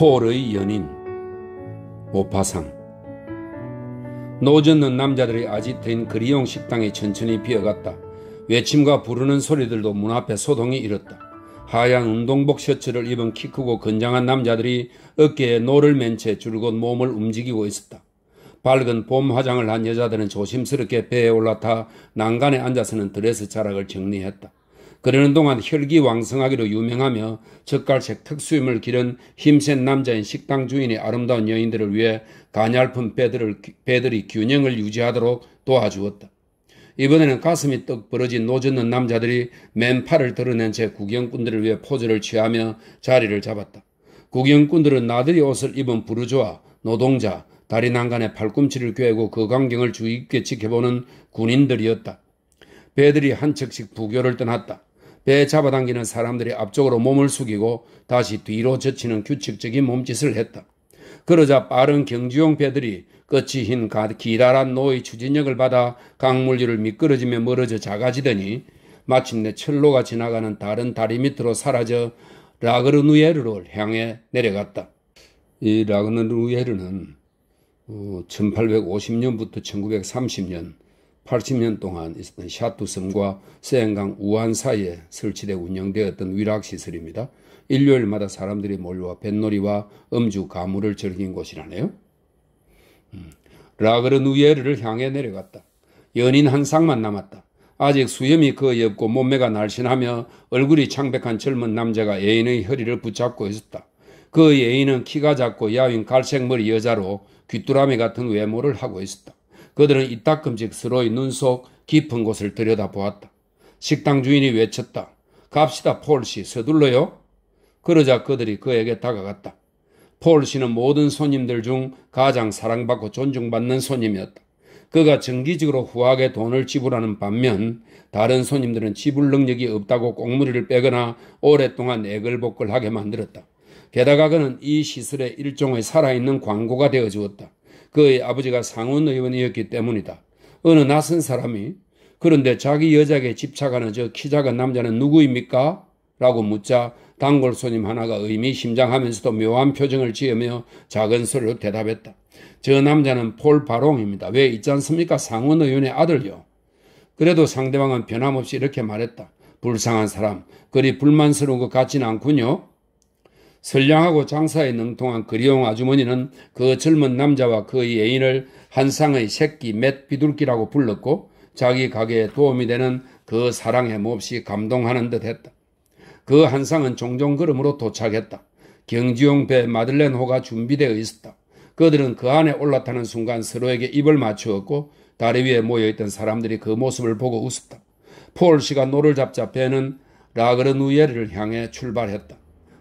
폴의 연인 오파상 노젓는 남자들이 아짓된 그리용 식당이 천천히 비어갔다. 외침과 부르는 소리들도 문 앞에 소동이 일었다. 하얀 운동복 셔츠를 입은 키 크고 건장한 남자들이 어깨에 노를 맨 채 줄곧 몸을 움직이고 있었다. 밝은 봄 화장을 한 여자들은 조심스럽게 배에 올라타 난간에 앉아서는 드레스 자락을 정리했다. 그러는 동안 혈기왕성하기로 유명하며 젓갈색 특수임을 기른 힘센 남자인 식당 주인이 아름다운 여인들을 위해 가냘픈 배들을, 배들이 균형을 유지하도록 도와주었다. 이번에는 가슴이 떡 벌어진 노젓는 남자들이 맨팔을 드러낸 채 구경꾼들을 위해 포즈를 취하며 자리를 잡았다. 구경꾼들은 나들이 옷을 입은 부르조아 노동자, 다리 난간에 팔꿈치를 꿰고 그 광경을 주의 깊게 지켜보는 군인들이었다. 배들이 한 척씩 부교를 떠났다. 배 잡아당기는 사람들이 앞쪽으로 몸을 숙이고 다시 뒤로 젖히는 규칙적인 몸짓을 했다. 그러자 빠른 경주용 배들이 끝이 흰 기다란 노의 추진력을 받아 강물류를 미끄러지며 멀어져 작아지더니 마침내 철로가 지나가는 다른 다리 밑으로 사라져 라그르누에르를 향해 내려갔다. 이 라그르누에르는 1850년부터 어, 1930년 80년 동안 있었던 샤투 섬과 세안강 우한 사이에 설치돼 운영되었던 위락시설입니다. 일요일마다 사람들이 몰려와 뱃놀이와 음주 가물을 즐긴 곳이라네요. 음. 라그르누예르를 향해 내려갔다. 연인 한 쌍만 남았다. 아직 수염이 거의 없고 몸매가 날씬하며 얼굴이 창백한 젊은 남자가 애인의 허리를 붙잡고 있었다. 그 애인은 키가 작고 야윈 갈색머리 여자로 귀뚜라미 같은 외모를 하고 있었다. 그들은 이따금직스러이 눈속 깊은 곳을 들여다보았다. 식당 주인이 외쳤다. 갑시다 폴씨 서둘러요. 그러자 그들이 그에게 다가갔다. 폴씨는 모든 손님들 중 가장 사랑받고 존중받는 손님이었다. 그가 정기적으로 후하게 돈을 지불하는 반면 다른 손님들은 지불 능력이 없다고 꽁무리를 빼거나 오랫동안 애글복글하게 만들었다. 게다가 그는 이 시설의 일종의 살아있는 광고가 되어 주었다. 그의 아버지가 상원 의원이었기 때문이다. 어느 낯선 사람이 그런데 자기 여자에게 집착하는 저 키 작은 남자는 누구입니까? 라고 묻자 단골 손님 하나가 의미심장하면서도 묘한 표정을 지으며 작은 소리로 대답했다. 저 남자는 폴 바롱입니다. 왜 있지 않습니까? 상원 의원의 아들요. 그래도 상대방은 변함없이 이렇게 말했다. 불쌍한 사람, 그리 불만스러운 것 같진 않군요. 선량하고 장사에 능통한 그리용 아주머니는 그 젊은 남자와 그 예인을 한상의 새끼 맷 비둘기라고 불렀고 자기 가게에 도움이 되는 그 사랑에 몹시 감동하는 듯 했다. 그 한상은 종종 걸음으로 도착했다. 경지용 배 마들렌 호가 준비되어 있었다. 그들은 그 안에 올라타는 순간 서로에게 입을 맞추었고 다리 위에 모여있던 사람들이 그 모습을 보고 웃었다. 폴 씨가 노를 잡자 배는 라그르누예를 향해 출발했다.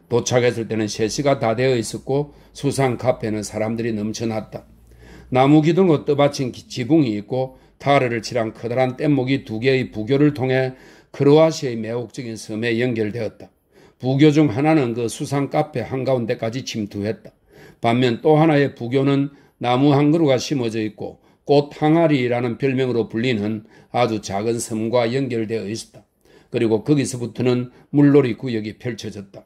도착했을 때는 3시가 다 되어 있었고 수상 카페는 사람들이 넘쳐났다. 나무 기둥으로 떠받친 지붕이 있고 타르를 칠한 커다란 뗏목이 두 개의 부교를 통해 크로아시아의 매혹적인 섬에 연결되었다. 부교 중 하나는 그 수상 카페 한가운데까지 침투했다. 반면 또 하나의 부교는 나무 한 그루가 심어져 있고 꽃 항아리라는 별명으로 불리는 아주 작은 섬과 연결되어 있었다. 그리고 거기서부터는 물놀이 구역이 펼쳐졌다.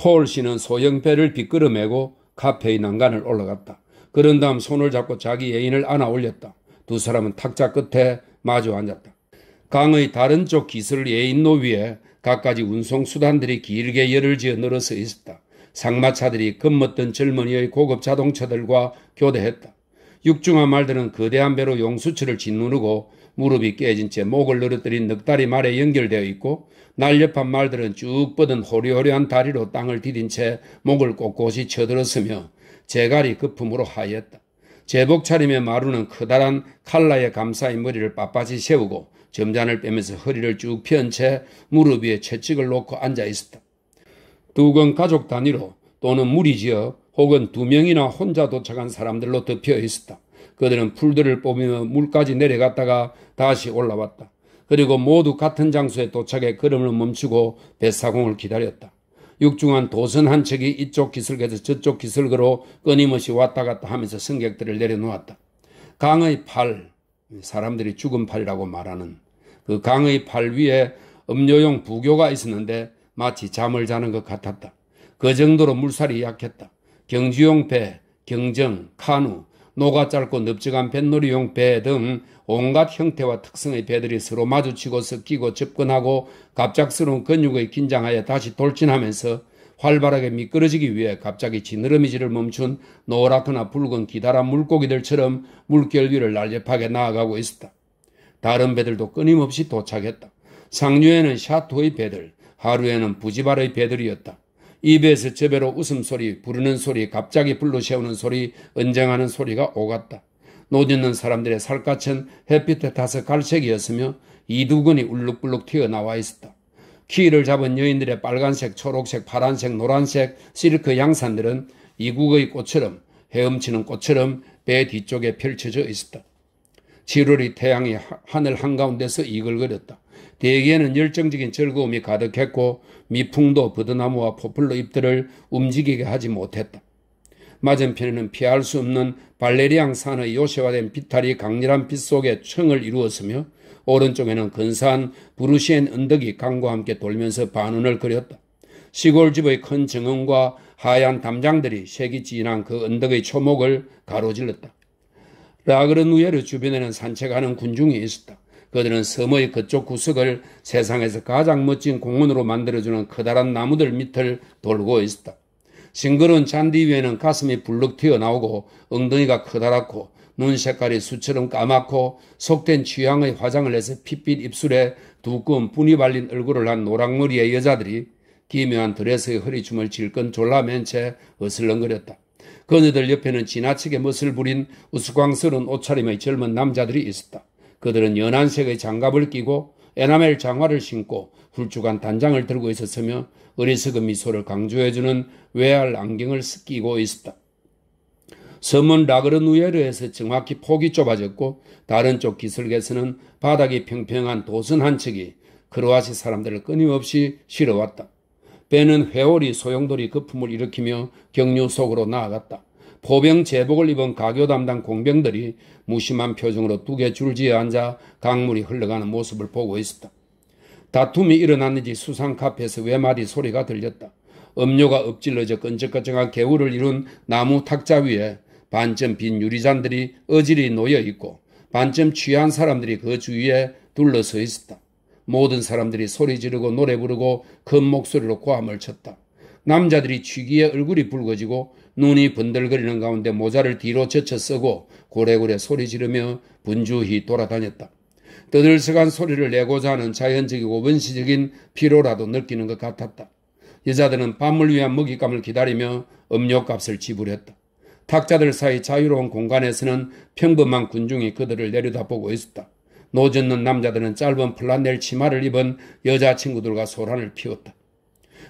폴 씨는 소형배를 비끄러 메고 카페의 난간을 올라갔다. 그런 다음 손을 잡고 자기 애인을 안아 올렸다. 두 사람은 탁자 끝에 마주 앉았다. 강의 다른 쪽 기슬 예인로 위에 갖가지 운송수단들이 길게 열을 지어 늘어서 있었다. 상마차들이 겁먹던 젊은이의 고급 자동차들과 교대했다. 육중한 말들은 거대한 배로 용수철을 짓누르고 무릎이 깨진 채 목을 늘어뜨린 늑다리 말에 연결되어 있고 날렵한 말들은 쭉 뻗은 호리호리한 다리로 땅을 디딘 채 목을 꼿꼿이 쳐들었으며 제갈이 거품으로 하였다. 제복 차림의 마루는 커다란 칼라의감사인 머리를 빳빳이 세우고 점잔을 빼면서 허리를 쭉 편 채 무릎 위에 채찍을 놓고 앉아 있었다. 두건 가족 단위로 또는 무리지어 혹은 두 명이나 혼자 도착한 사람들로 덮여 있었다. 그들은 풀들을 뽑으며 물까지 내려갔다가 다시 올라왔다. 그리고 모두 같은 장소에 도착해 걸음을 멈추고 뱃사공을 기다렸다. 육중한 도선 한 척이 이쪽 기슭에서 저쪽 기슭으로 끊임없이 왔다 갔다 하면서 승객들을 내려놓았다. 강의 팔, 사람들이 죽은 팔이라고 말하는 그 강의 팔 위에 음료용 부교가 있었는데 마치 잠을 자는 것 같았다. 그 정도로 물살이 약했다. 경주용 배, 경정, 카누, 노가 짧고 넓직한 뱃놀이용 배 등 온갖 형태와 특성의 배들이 서로 마주치고 섞이고 접근하고 갑작스러운 근육의 긴장하여 다시 돌진하면서 활발하게 미끄러지기 위해 갑자기 지느러미질을 멈춘 노랗거나 붉은 기다란 물고기들처럼 물결 위를 날렵하게 나아가고 있었다. 다른 배들도 끊임없이 도착했다. 상류에는 샤토의 배들, 하루에는 부지발의 배들이었다. 입에서 제대로 웃음소리, 부르는 소리, 갑자기 불로 세우는 소리, 언쟁하는 소리가 오갔다. 노 짓는 사람들의 살갗은 햇빛에 타서 갈색이었으며 이두근이 울룩불룩 튀어나와 있었다. 키를 잡은 여인들의 빨간색, 초록색, 파란색, 노란색 실크 양산들은 이국의 꽃처럼 헤엄치는 꽃처럼 배 뒤쪽에 펼쳐져 있었다. 지루리 태양이 하늘 한가운데서 이글거렸다. 대기에는 열정적인 즐거움이 가득했고 미풍도 버드나무와 포플로 잎들을 움직이게 하지 못했다. 맞은편에는 피할 수 없는 발레리앙 산의 요새화된 비탈이 강렬한 빛 속에 청을 이루었으며 오른쪽에는 근사한 부르시엔 언덕이 강과 함께 돌면서 반운을 그렸다. 시골집의 큰 정원과 하얀 담장들이 색이 진한 그 언덕의 초목을 가로질렀다. 라그르누에르 주변에는 산책하는 군중이 있었다. 그들은 섬의 그쪽 구석을 세상에서 가장 멋진 공원으로 만들어주는 커다란 나무들 밑을 돌고 있었다. 싱그러운 잔디 위에는 가슴이 불룩 튀어나오고 엉덩이가 커다랗고 눈 색깔이 수처럼 까맣고 속된 취향의 화장을 해서 핏빛 입술에 두꺼운 뿐이 발린 얼굴을 한 노랑머리의 여자들이 기묘한 드레스의 허리춤을 질끈 졸라맨 채 어슬렁거렸다. 그녀들 옆에는 지나치게 멋을 부린 우스꽝스러운 옷차림의 젊은 남자들이 있었다. 그들은 연한 색의 장갑을 끼고 에나멜 장화를 신고 훌쭉한 단장을 들고 있었으며 어리석은 미소를 강조해주는 외알 안경을 끼고 있었다. 섬은 라그르누에르에서 정확히 폭이 좁아졌고 다른 쪽 기슭에서는 바닥이 평평한 도선 한 척이 크로아시 사람들을 끊임없이 실어왔다. 배는 회오리 소용돌이 거품을 일으키며 경류 속으로 나아갔다. 포병 제복을 입은 가교 담당 공병들이 무심한 표정으로 두 개 줄지에 앉아 강물이 흘러가는 모습을 보고 있었다. 다툼이 일어났는지 수상 카페에서 외마디 소리가 들렸다. 음료가 엎질러져 끈적끈적한 개울을 이룬 나무 탁자 위에 반쯤 빈 유리잔들이 어질이 놓여 있고 반쯤 취한 사람들이 그 주위에 둘러서 있었다. 모든 사람들이 소리 지르고 노래 부르고 큰 목소리로 고함을 쳤다. 남자들이 취기에 얼굴이 붉어지고 눈이 번들거리는 가운데 모자를 뒤로 젖혀 쓰고 고래고래 소리 지르며 분주히 돌아다녔다. 떠들썩한 소리를 내고자 하는 자연적이고 원시적인 피로라도 느끼는 것 같았다. 여자들은 밤을 위한 먹잇감을 기다리며 음료값을 지불했다. 탁자들 사이 자유로운 공간에서는 평범한 군중이 그들을 내려다보고 있었다. 노젓는 남자들은 짧은 플란넬 치마를 입은 여자친구들과 소란을 피웠다.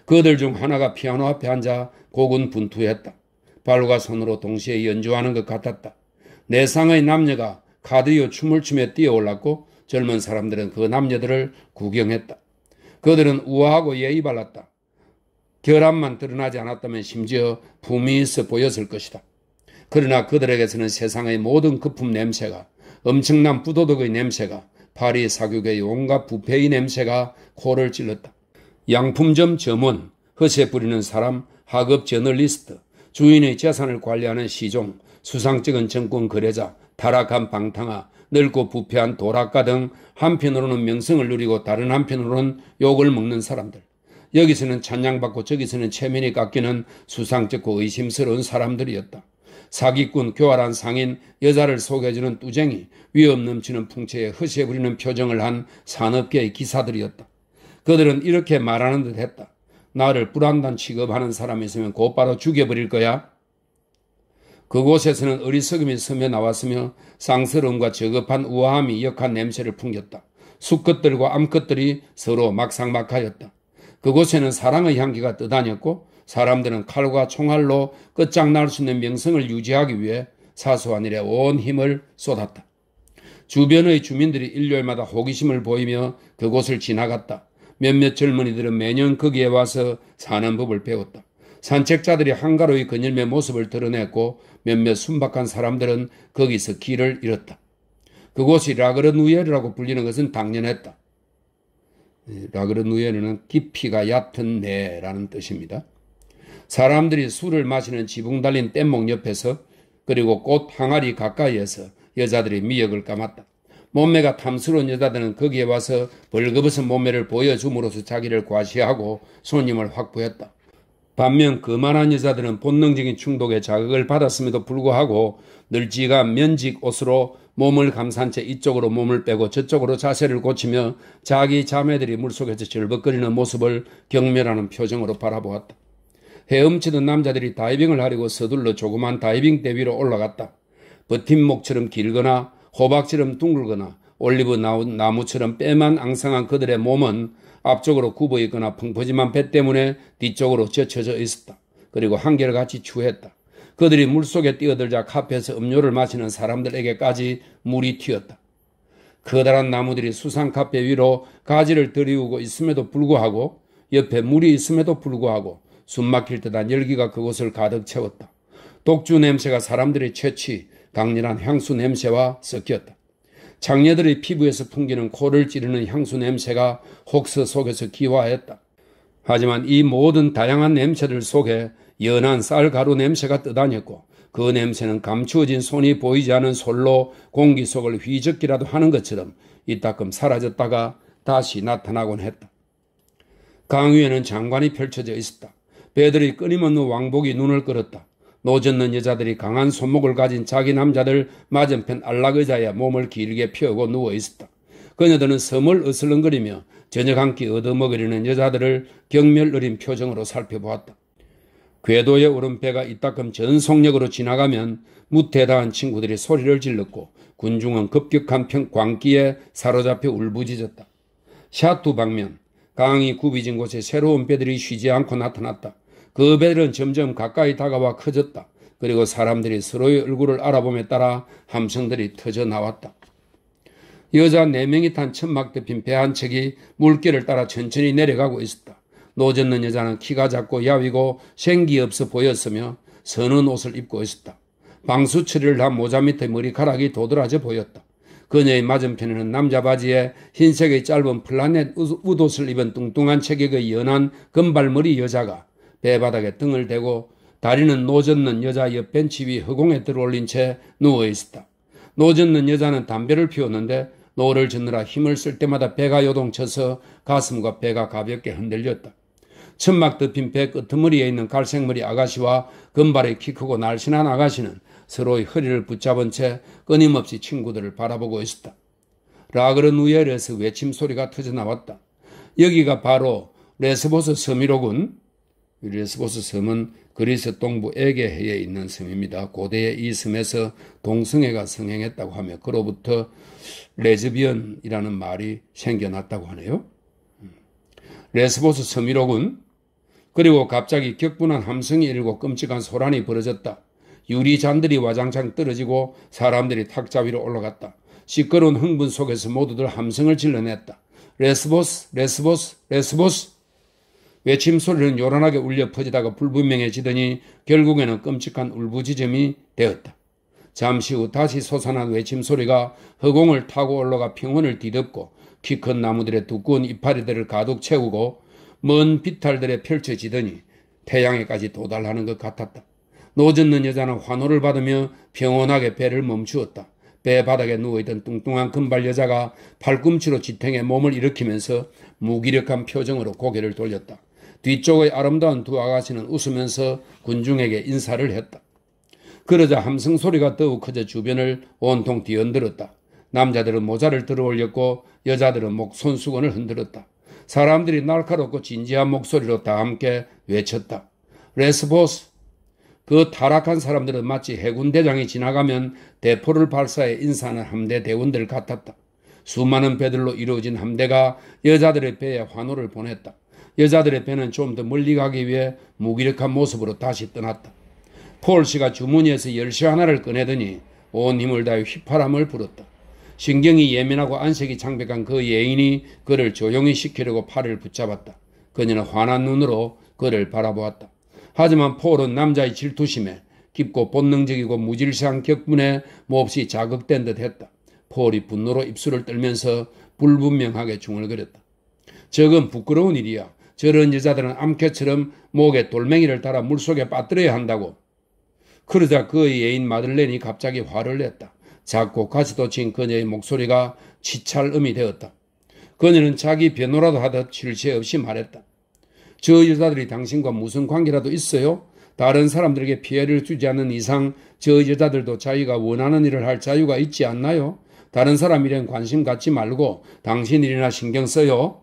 그들 중 하나가 피아노 앞에 앉아 고군 분투했다. 발로가 손으로 동시에 연주하는 것 같았다. 내상의 남녀가 카드요 춤을 추며 뛰어올랐고 젊은 사람들은 그 남녀들을 구경했다. 그들은 우아하고 예의 발랐다. 결함만 드러나지 않았다면 심지어 품이 있어 보였을 것이다. 그러나 그들에게서는 세상의 모든 거품 냄새가 엄청난 부도덕의 냄새가 파리 사교계의 온갖 부패의 냄새가 코를 찔렀다. 양품점 점원, 허세 부리는 사람, 하급 저널리스트, 주인의 재산을 관리하는 시종, 수상쩍은 정권 거래자, 타락한 방탕아, 늙고 부패한 도락가 등 한편으로는 명성을 누리고 다른 한편으로는 욕을 먹는 사람들. 여기서는 찬양받고 저기서는 체면이 깎이는 수상쩍고 의심스러운 사람들이었다. 사기꾼, 교활한 상인, 여자를 속여주는 뚜쟁이, 위험 넘치는 풍채에 허세 부리는 표정을 한 산업계의 기사들이었다. 그들은 이렇게 말하는 듯 했다. 나를 불안단 취급하는 사람이 있으면 곧바로 죽여버릴 거야. 그곳에서는 어리석음이 스며 나왔으며 쌍스러움과 저급한 우아함이 역한 냄새를 풍겼다. 수컷들과 암컷들이 서로 막상막하였다. 그곳에는 사랑의 향기가 떠다녔고 사람들은 칼과 총알로 끝장날 수 있는 명성을 유지하기 위해 사소한 일에 온 힘을 쏟았다. 주변의 주민들이 일요일마다 호기심을 보이며 그곳을 지나갔다. 몇몇 젊은이들은 매년 거기에 와서 사는 법을 배웠다. 산책자들이 한가로이 그녀의 모습을 드러냈고 몇몇 순박한 사람들은 거기서 길을 잃었다. 그곳이 라그르 누예르라고 불리는 것은 당연했다. 라그르 누예르는 깊이가 얕은 내라는 뜻입니다. 사람들이 술을 마시는 지붕 달린 뗏목 옆에서 그리고 꽃 항아리 가까이에서 여자들이 미역을 감았다. 몸매가 탐스러운 여자들은 거기에 와서 벌거벗은 몸매를 보여줌으로써 자기를 과시하고 손님을 확보했다. 반면 그만한 여자들은 본능적인 충동에 자극을 받았음에도 불구하고 늘찍가 면직 옷으로 몸을 감싼 채 이쪽으로 몸을 빼고 저쪽으로 자세를 고치며 자기 자매들이 물속에서 절벅거리는 모습을 경멸하는 표정으로 바라보았다. 헤엄치던 남자들이 다이빙을 하려고 서둘러 조그만 다이빙대 위로 올라갔다. 버팀목처럼 길거나 호박처럼 둥글거나 올리브 나무처럼 빼만 앙상한 그들의 몸은 앞쪽으로 굽어 있거나 펑퍼짐한 배 때문에 뒤쪽으로 젖혀져 있었다. 그리고 한결같이 추했다. 그들이 물속에 뛰어들자 카페에서 음료를 마시는 사람들에게까지 물이 튀었다. 커다란 나무들이 수상 카페 위로 가지를 들이우고 있음에도 불구하고 옆에 물이 있음에도 불구하고 숨막힐 듯한 열기가 그곳을 가득 채웠다. 독주 냄새가 사람들의 채취, 강렬한 향수 냄새와 섞였다. 장녀들의 피부에서 풍기는 코를 찌르는 향수 냄새가 혹서 속에서 기화했다. 하지만 이 모든 다양한 냄새들 속에 연한 쌀가루 냄새가 떠다녔고 그 냄새는 감추어진 손이 보이지 않은 솔로 공기 속을 휘적기라도 하는 것처럼 이따금 사라졌다가 다시 나타나곤 했다. 강 위에는 장관이 펼쳐져 있었다. 배들이 끊임없는 왕복이 눈을 끌었다. 노젓는 여자들이 강한 손목을 가진 자기 남자들 맞은편 안락의자에 몸을 길게 펴고 누워 있었다. 그녀들은 섬을 어슬렁거리며 저녁 한 끼 얻어먹으려는 여자들을 경멸 어린 표정으로 살펴보았다. 궤도의 오른배가 이따금 전속력으로 지나가면 무태 닿한 친구들이 소리를 질렀고 군중은 급격한 평, 광기에 사로잡혀 울부짖었다. 샤투 방면, 강이 굽이진 곳에 새로운 배들이 쉬지 않고 나타났다. 그 배들은 점점 가까이 다가와 커졌다. 그리고 사람들이 서로의 얼굴을 알아봄에 따라 함성들이 터져 나왔다. 여자 네 명이 탄천막 덮인 배 한 척이 물길을 따라 천천히 내려가고 있었다. 노젓는 여자는 키가 작고 야위고 생기 없어 보였으며 서는 옷을 입고 있었다. 방수 처리를 한 모자 밑에 머리카락이 도드라져 보였다. 그녀의 맞은편에는 남자 바지에 흰색의 짧은 플라넷 웃옷을 입은 뚱뚱한 체격의 연한 금발머리 여자가 배바닥에 등을 대고 다리는 노젓는 여자 옆 벤치 위 허공에 들어올린 채 누워 있었다. 노젓는 여자는 담배를 피웠는데 노를 젓느라 힘을 쓸 때마다 배가 요동쳐서 가슴과 배가 가볍게 흔들렸다. 천막 덮인 배 끝머리에 있는 갈색머리 아가씨와 금발의 키 크고 날씬한 아가씨는 서로의 허리를 붙잡은 채 끊임없이 친구들을 바라보고 있었다. 라그르 누엘에서 외침 소리가 터져 나왔다. 여기가 바로 레스보스 섬이로군. 레스보스 섬은 그리스 동부 에게해에 있는 섬입니다. 고대에 이 섬에서 동성애가 성행했다고 하며 그로부터 레즈비언이라는 말이 생겨났다고 하네요. 레스보스 섬이로군. 그리고 갑자기 격분한 함성이 일고 끔찍한 소란이 벌어졌다. 유리 잔들이 와장창 떨어지고 사람들이 탁자 위로 올라갔다. 시끄러운 흥분 속에서 모두들 함성을 질러냈다. 레스보스, 레스보스, 레스보스. 외침 소리는 요란하게 울려 퍼지다가 불분명해지더니 결국에는 끔찍한 울부짖음이 되었다. 잠시 후 다시 솟아난 외침 소리가 허공을 타고 올라가 평원을 뒤덮고 키 큰 나무들의 두꺼운 이파리들을 가득 채우고 먼 비탈들에 펼쳐지더니 태양에까지 도달하는 것 같았다. 노젓는 여자는 환호를 받으며 평온하게 배를 멈추었다. 배 바닥에 누워있던 뚱뚱한 금발 여자가 팔꿈치로 지탱해 몸을 일으키면서 무기력한 표정으로 고개를 돌렸다. 뒤쪽의 아름다운 두 아가씨는 웃으면서 군중에게 인사를 했다. 그러자 함성 소리가 더욱 커져 주변을 온통 뒤흔들었다. 남자들은 모자를 들어 올렸고 여자들은 목 손수건을 흔들었다. 사람들이 날카롭고 진지한 목소리로 다 함께 외쳤다. 레스보스! 그 타락한 사람들은 마치 해군대장이 지나가면 대포를 발사해 인사하는 함대 대원들 같았다. 수많은 배들로 이루어진 함대가 여자들의 배에 환호를 보냈다. 여자들의 배는 좀 더 멀리 가기 위해 무기력한 모습으로 다시 떠났다. 폴 씨가 주머니에서 열쇠 하나를 꺼내더니 온 힘을 다해 휘파람을 불었다. 신경이 예민하고 안색이 창백한 그 예인이 그를 조용히 시키려고 팔을 붙잡았다. 그녀는 환한 눈으로 그를 바라보았다. 하지만 폴은 남자의 질투심에 깊고 본능적이고 무질서한 격분에 몹시 자극된 듯 했다. 폴이 분노로 입술을 떨면서 불분명하게 중얼거렸다. 적은 부끄러운 일이야. 저런 여자들은 암캐처럼 목에 돌멩이를 달아 물속에 빠뜨려야 한다고. 그러자 그의 애인 마들렌이 갑자기 화를 냈다. 작고 가시도 친 그녀의 목소리가 치찰음이 되었다. 그녀는 자기 변호라도 하듯 쉴체 없이 말했다. 저 여자들이 당신과 무슨 관계라도 있어요? 다른 사람들에게 피해를 주지 않는 이상 저 여자들도 자기가 원하는 일을 할 자유가 있지 않나요? 다른 사람 일엔 관심 갖지 말고 당신 일이나 신경 써요.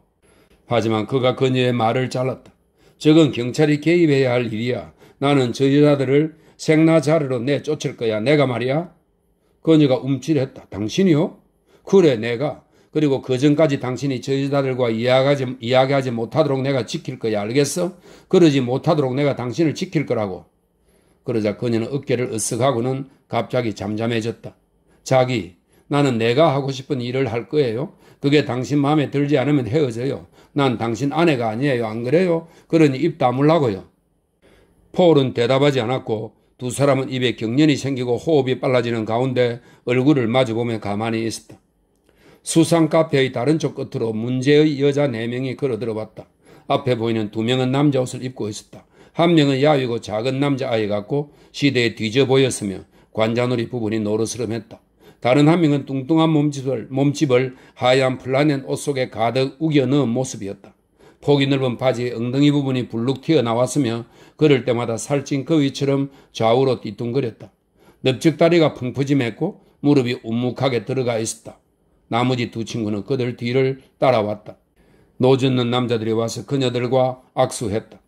하지만 그가 그녀의 말을 잘랐다. 저건 경찰이 개입해야 할 일이야. 나는 저 여자들을 생나자리로 내쫓을 거야. 내가 말이야. 그녀가 움찔했다. 당신이요? 그래 내가. 그리고 그 전까지 당신이 저 여자들과 이야기하지, 이야기하지 못하도록 내가 지킬 거야. 알겠어? 그러지 못하도록 내가 당신을 지킬 거라고. 그러자 그녀는 어깨를 으쓱하고는 갑자기 잠잠해졌다. 자기, 나는 내가 하고 싶은 일을 할 거예요. 그게 당신 마음에 들지 않으면 헤어져요. 난 당신 아내가 아니에요. 안 그래요? 그러니 입 다물라고요. 폴은 대답하지 않았고 두 사람은 입에 경련이 생기고 호흡이 빨라지는 가운데 얼굴을 마주보며 가만히 있었다. 수상 카페의 다른 쪽 끝으로 문제의 여자 4 명이 걸어들어왔다. 앞에 보이는 두 명은 남자 옷을 입고 있었다. 한 명은 야위고 작은 남자 아이 같고 시대에 뒤져 보였으며 관자놀이 부분이 노릇스름했다. 다른 한 명은 뚱뚱한 몸집을, 몸집을 하얀 플라넷 옷 속에 가득 우겨 넣은 모습이었다. 폭이 넓은 바지의 엉덩이 부분이 불룩 튀어나왔으며 그럴 때마다 살찐 거위처럼 그 좌우로 뒤뚱거렸다. 넓적다리가 펑퍼짐했고 무릎이 움묵하게 들어가 있었다. 나머지 두 친구는 그들 뒤를 따라왔다. 노젓는 남자들이 와서 그녀들과 악수했다.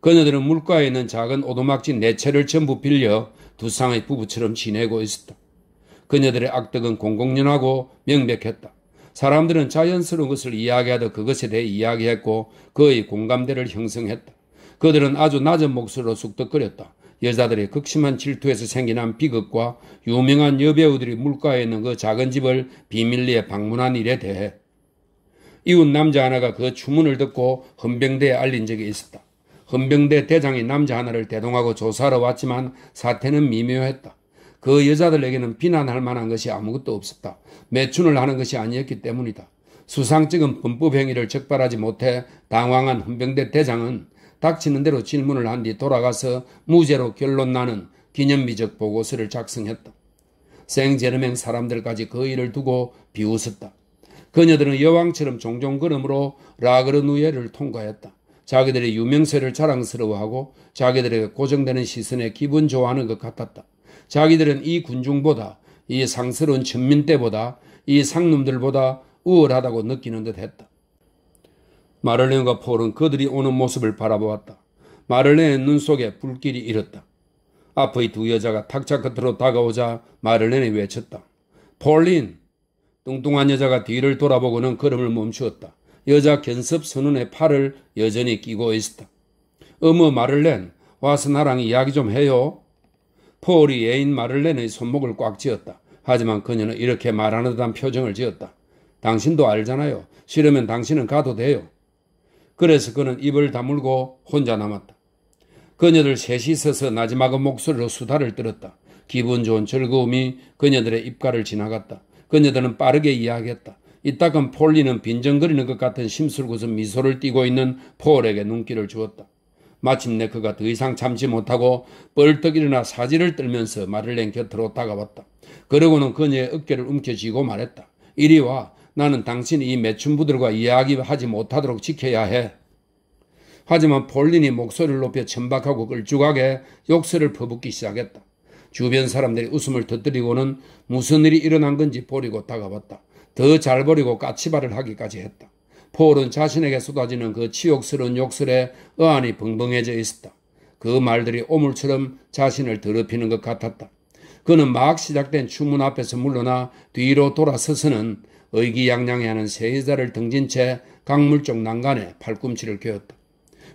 그녀들은 물가에 있는 작은 오두막집내 네 채를 전부 빌려 두 쌍의 부부처럼 지내고 있었다. 그녀들의 악덕은 공공연하고 명백했다. 사람들은 자연스러운 것을 이야기하듯 그것에 대해 이야기했고 그의 공감대를 형성했다. 그들은 아주 낮은 목소리로 쑥덕거렸다. 여자들의 극심한 질투에서 생겨난 비극과 유명한 여배우들이 물가에 있는 그 작은 집을 비밀리에 방문한 일에 대해 이웃 남자 하나가 그주문을 듣고 헌병대에 알린 적이 있었다. 헌병대 대장이 남자 하나를 대동하고 조사하러 왔지만 사태는 미묘했다. 그 여자들에게는 비난할 만한 것이 아무것도 없었다. 매춘을 하는 것이 아니었기 때문이다. 수상적인 범법 행위를 적발하지 못해 당황한 헌병대 대장은 닥치는 대로 질문을 한 뒤 돌아가서 무죄로 결론 나는 기념비적 보고서를 작성했다. 생제르맹 사람들까지 그 일을 두고 비웃었다. 그녀들은 여왕처럼 종종 걸음으로 라그르누에를 통과했다. 자기들의 유명세를 자랑스러워하고 자기들의 고정되는 시선에 기분 좋아하는 것 같았다. 자기들은 이 군중보다 이 상스러운 천민때보다 이 상놈들보다 우월하다고 느끼는 듯 했다. 마를렌과 폴은 그들이 오는 모습을 바라보았다. 마를렌의 눈 속에 불길이 일었다. 앞의 두 여자가 탁자 끝으로 다가오자 마를렌이 외쳤다. 폴린! 뚱뚱한 여자가 뒤를 돌아보고는 걸음을 멈추었다. 여자 견습 선원의 팔을 여전히 끼고 있었다. 어머 마를렌, 와서 나랑 이야기 좀 해요. 폴이 애인 마를렌의 손목을 꽉 쥐었다. 하지만 그녀는 이렇게 말하는 듯한 표정을 지었다. 당신도 알잖아요. 싫으면 당신은 가도 돼요. 그래서 그는 입을 다물고 혼자 남았다. 그녀들 셋이 서서 나지막은 목소리로 수다를 떨었다. 기분 좋은 즐거움이 그녀들의 입가를 지나갔다. 그녀들은 빠르게 이야기했다. 이따금 폴리는 빈정거리는 것 같은 심술궂은 미소를 띠고 있는 폴에게 눈길을 주었다. 마침내 그가 더 이상 참지 못하고 벌떡 일어나 사지를 떨면서 마를렌 곁으로 다가왔다. 그러고는 그녀의 어깨를 움켜쥐고 말했다. 이리 와. 나는 당신이 이 매춘부들과 이야기하지 못하도록 지켜야 해. 하지만 폴린이 목소리를 높여 천박하고 걸쭉하게 욕설을 퍼붓기 시작했다. 주변 사람들이 웃음을 터뜨리고는 무슨 일이 일어난 건지 보리고 다가왔다. 더 잘 버리고 까치발을 하기까지 했다. 포울은 자신에게 쏟아지는 그 치욕스러운 욕설에 어안이 벙벙해져 있었다. 그 말들이 오물처럼 자신을 더럽히는 것 같았다. 그는 막 시작된 추문 앞에서 물러나 뒤로 돌아서서는 의기양양해하는 세자를 등진 채 강물 쪽 난간에 팔꿈치를꿰었다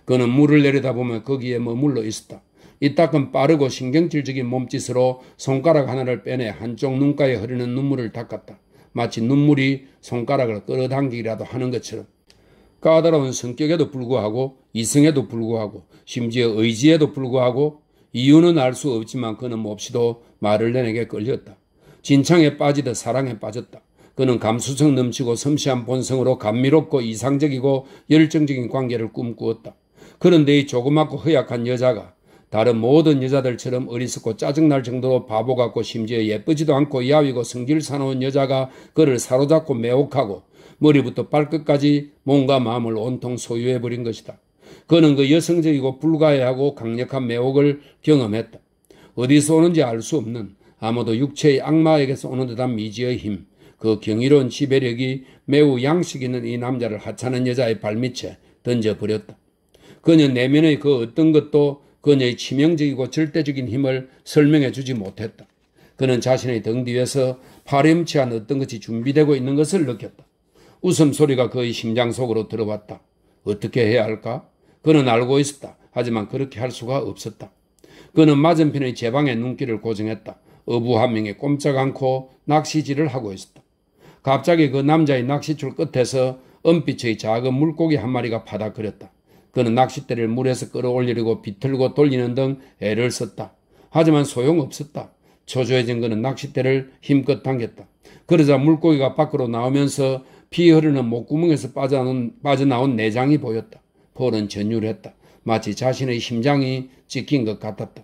그는 물을 내려다보며 거기에 머물러 있었다. 이따금 빠르고 신경질적인 몸짓으로 손가락 하나를 빼내 한쪽 눈가에 흐르는 눈물을 닦았다. 마치 눈물이 손가락을 끌어당기기라도 하는 것처럼 까다로운 성격에도 불구하고 이성에도 불구하고 심지어 의지에도 불구하고 이유는 알 수 없지만 그는 몹시도 말을 내내게 끌렸다. 진창에 빠지듯 사랑에 빠졌다. 그는 감수성 넘치고 섬세한 본성으로 감미롭고 이상적이고 열정적인 관계를 꿈꾸었다. 그런데 이 조그맣고 허약한 여자가 다른 모든 여자들처럼 어리석고 짜증날 정도로 바보 같고 심지어 예쁘지도 않고 야위고 성질 사나운 여자가 그를 사로잡고 매혹하고 머리부터 발끝까지 몸과 마음을 온통 소유해버린 것이다. 그는 그 여성적이고 불가해하고 강력한 매혹을 경험했다. 어디서 오는지 알 수 없는 아무도 육체의 악마에게서 오는 듯한 미지의 힘, 그 경이로운 지배력이 매우 양식 있는 이 남자를 하찮은 여자의 발밑에 던져버렸다. 그녀 내면의 그 어떤 것도 그녀의 치명적이고 절대적인 힘을 설명해 주지 못했다. 그는 자신의 등 뒤에서 파렴치한 어떤 것이 준비되고 있는 것을 느꼈다. 웃음소리가 그의 심장 속으로 들어왔다. 어떻게 해야 할까? 그는 알고 있었다. 하지만 그렇게 할 수가 없었다. 그는 맞은편의 제 방에 눈길을 고정했다. 어부 한 명이 꼼짝 않고 낚시질을 하고 있었다. 갑자기 그 남자의 낚시줄 끝에서 은빛의 작은 물고기 한 마리가 바닥거렸다. 그는 낚싯대를 물에서 끌어올리려고 비틀고 돌리는 등 애를 썼다. 하지만 소용없었다. 초조해진 그는 낚싯대를 힘껏 당겼다. 그러자 물고기가 밖으로 나오면서 피 흐르는 목구멍에서 빠져나온, 빠져나온 내장이 보였다. 폴은 전율했다. 마치 자신의 심장이 찍힌 것 같았다.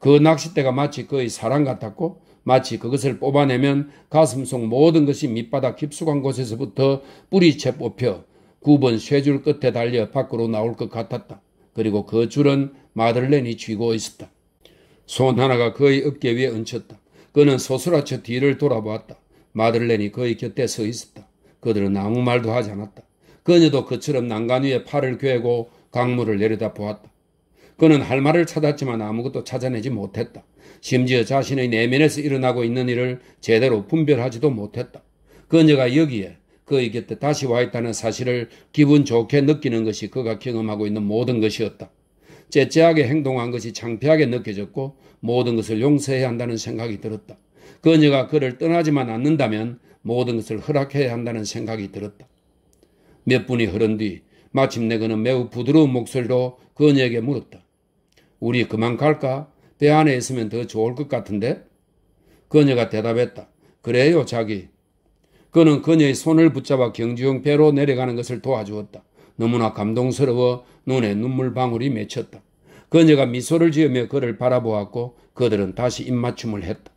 그 낚싯대가 마치 그의 사랑 같았고 마치 그것을 뽑아내면 가슴 속 모든 것이 밑바닥 깊숙한 곳에서부터 뿌리채 뽑혀 9번 쇠줄 끝에 달려 밖으로 나올 것 같았다. 그리고 그 줄은 마들렌이 쥐고 있었다. 손 하나가 그의 어깨 위에 얹혔다. 그는 소스라쳐 뒤를 돌아보았다. 마들렌이 그의 곁에 서 있었다. 그들은 아무 말도 하지 않았다. 그녀도 그처럼 난간 위에 팔을 괴고 강물을 내려다 보았다. 그는 할 말을 찾았지만 아무것도 찾아내지 못했다. 심지어 자신의 내면에서 일어나고 있는 일을 제대로 분별하지도 못했다. 그녀가 여기에 그의 곁에 다시 와 있다는 사실을 기분 좋게 느끼는 것이 그가 경험하고 있는 모든 것이었다. 째째하게 행동한 것이 창피하게 느껴졌고 모든 것을 용서해야 한다는 생각이 들었다. 그녀가 그를 떠나지만 않는다면 모든 것을 허락해야 한다는 생각이 들었다. 몇 분이 흐른 뒤 마침내 그는 매우 부드러운 목소리로 그녀에게 물었다. 우리 그만 갈까? 배 안에 있으면 더 좋을 것 같은데? 그녀가 대답했다. 그래요, 자기. 그는 그녀의 손을 붙잡아 경주용 배로 내려가는 것을 도와주었다. 너무나 감동스러워 눈에 눈물 방울이 맺혔다. 그녀가 미소를 지으며 그를 바라보았고 그들은 다시 입맞춤을 했다.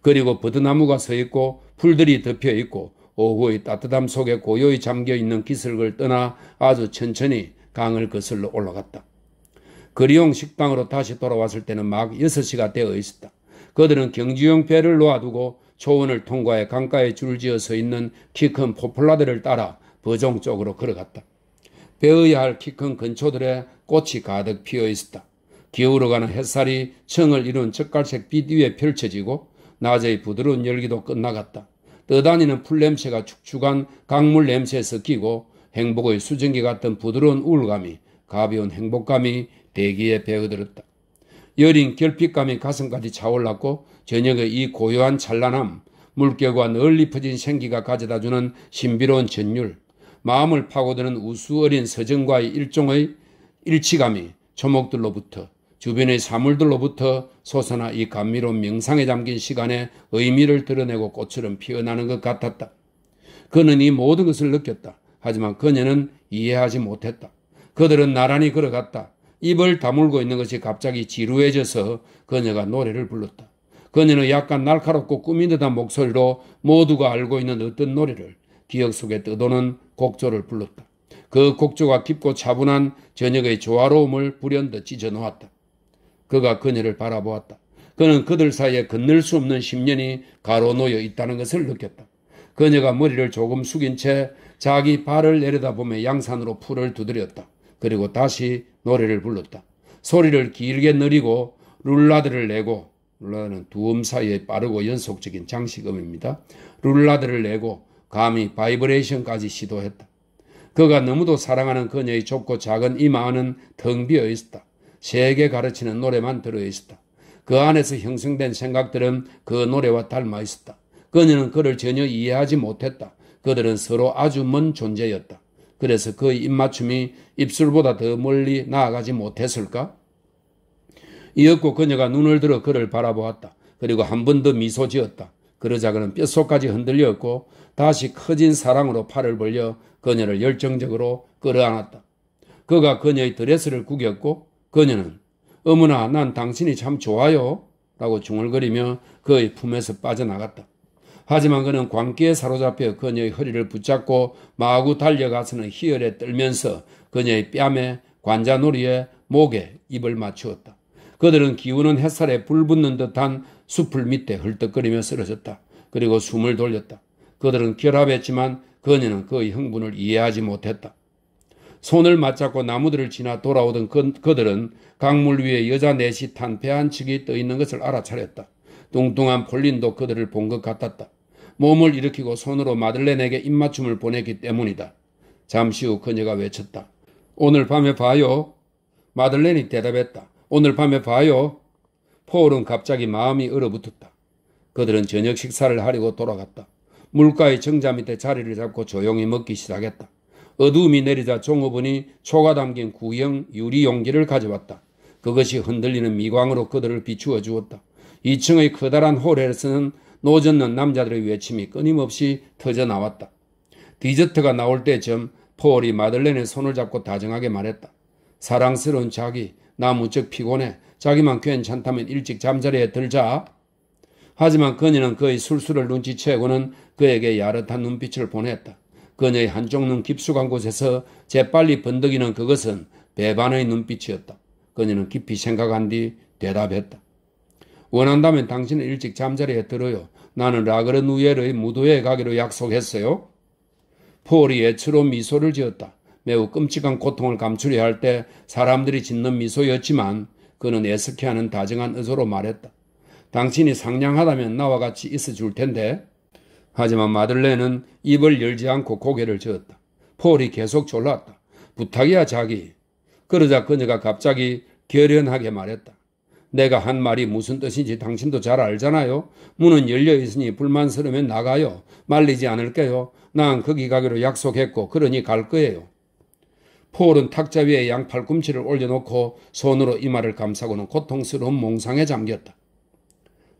그리고 버드나무가 서 있고 풀들이 덮여 있고 오후의 따뜻함 속에 고요히 잠겨 있는 기슭을 떠나 아주 천천히 강을 거슬러 올라갔다. 그리용 식당으로 다시 돌아왔을 때는 막 6시가 되어 있었다. 그들은 경주용 배를 놓아두고 초원을 통과해 강가에 줄지어 서 있는 키 큰 포플라들을 따라 버종 쪽으로 걸어갔다. 배어야 할 키 큰 근초들에 꽃이 가득 피어 있었다. 기울어가는 햇살이 청을 이룬 적갈색 빛 위에 펼쳐지고 낮의 부드러운 열기도 끝나갔다. 떠다니는 풀냄새가 축축한 강물 냄새에 섞이고 행복의 수증기 같은 부드러운 우울감이 가벼운 행복감이 대기에 배어들었다. 여린 결핍감이 가슴까지 차올랐고 저녁의 이 고요한 찬란함, 물결과 널리 퍼진 생기가 가져다주는 신비로운 전율, 마음을 파고드는 우수어린 서정과의 일종의 일치감이 조목들로부터 주변의 사물들로부터 솟아나 이 감미로운 명상에 잠긴 시간에 의미를 드러내고 꽃처럼 피어나는 것 같았다. 그는 이 모든 것을 느꼈다. 하지만 그녀는 이해하지 못했다. 그들은 나란히 걸어갔다. 입을 다물고 있는 것이 갑자기 지루해져서 그녀가 노래를 불렀다. 그녀는 약간 날카롭고 꾸민 듯한 목소리로 모두가 알고 있는 어떤 노래를 기억 속에 떠도는 곡조를 불렀다. 그 곡조가 깊고 차분한 저녁의 조화로움을 불현듯 찢어놓았다. 그가 그녀를 바라보았다. 그는 그들 사이에 건널 수 없는 10년이 가로놓여 있다는 것을 느꼈다. 그녀가 머리를 조금 숙인 채 자기 발을 내려다보며 양산으로 풀을 두드렸다. 그리고 다시 노래를 불렀다. 소리를 길게 느리고 룰라드를 내고 룰라드는 두음 사이에 빠르고 연속적인 장식음입니다. 룰라드를 내고 감히 바이브레이션까지 시도했다. 그가 너무도 사랑하는 그녀의 좁고 작은 이마는 텅 비어 있었다. 세게 가르치는 노래만 들어 있었다. 그 안에서 형성된 생각들은 그 노래와 닮아 있었다. 그녀는 그를 전혀 이해하지 못했다. 그들은 서로 아주 먼 존재였다. 그래서 그 입맞춤이 입술보다 더 멀리 나아가지 못했을까? 이윽고 그녀가 눈을 들어 그를 바라보았다. 그리고 한 번 더 미소 지었다. 그러자 그는 뼛속까지 흔들렸고 다시 커진 사랑으로 팔을 벌려 그녀를 열정적으로 끌어안았다. 그가 그녀의 드레스를 구겼고 그녀는 어머나 난 당신이 참 좋아요 라고 중얼거리며 그의 품에서 빠져나갔다. 하지만 그는 광기에 사로잡혀 그녀의 허리를 붙잡고 마구 달려가서는 희열에 떨면서 그녀의 뺨에 관자놀이에 목에 입을 맞추었다. 그들은 기우는 햇살에 불붙는 듯한 숲을 밑에 헐떡거리며 쓰러졌다. 그리고 숨을 돌렸다. 그들은 결합했지만 그녀는 그의 흥분을 이해하지 못했다. 손을 맞잡고 나무들을 지나 돌아오던 그, 들은 강물 위에 여자 넷이 탄배한 측이 떠 있는 것을 알아차렸다. 뚱뚱한 폴린도 그들을 본 것 같았다. 몸을 일으키고 손으로 마들렌에게 입맞춤을 보냈기 때문이다. 잠시 후 그녀가 외쳤다. 오늘 밤에 봐요. 마들렌이 대답했다. 오늘 밤에 봐요. 포울은 갑자기 마음이 얼어붙었다. 그들은 저녁 식사를 하려고 돌아갔다. 물가의 정자 밑에 자리를 잡고 조용히 먹기 시작했다. 어둠이 내리자 종업원이 초가 담긴 구형 유리 용기를 가져왔다. 그것이 흔들리는 미광으로 그들을 비추어 주었다. 2층의 커다란 홀에서는 노젓는 남자들의 외침이 끊임없이 터져 나왔다. 디저트가 나올 때쯤 폴이 마들렌의 손을 잡고 다정하게 말했다. 사랑스러운 자기, 나 무척 피곤해. 자기만 괜찮다면 일찍 잠자리에 들자. 하지만 그녀는 그의 술술을 눈치채고는 그에게 야릇한 눈빛을 보냈다. 그녀의 한쪽 눈 깊숙한 곳에서 재빨리 번덕이는 그것은 배반의 눈빛이었다. 그녀는 깊이 생각한 뒤 대답했다. 원한다면 당신은 일찍 잠자리에 들어요. 나는 라그르 누엘의 무도에 회 가기로 약속했어요. 폴이 애처로 미소를 지었다. 매우 끔찍한 고통을 감추려 할 때 사람들이 짓는 미소였지만 그는 애석해하는 다정한 의소로 말했다. 당신이 상냥하다면 나와 같이 있어 줄 텐데. 하지만 마들렌은 입을 열지 않고 고개를 저었다. 폴이 계속 졸랐다. 부탁이야 자기. 그러자 그녀가 갑자기 결연하게 말했다. 내가 한 말이 무슨 뜻인지 당신도 잘 알잖아요. 문은 열려 있으니 불만스러면 나가요. 말리지 않을게요. 난 거기 가기로 약속했고 그러니 갈 거예요. 폴은 탁자 위에 양 팔꿈치를 올려놓고 손으로 이마를 감싸고는 고통스러운 몽상에 잠겼다.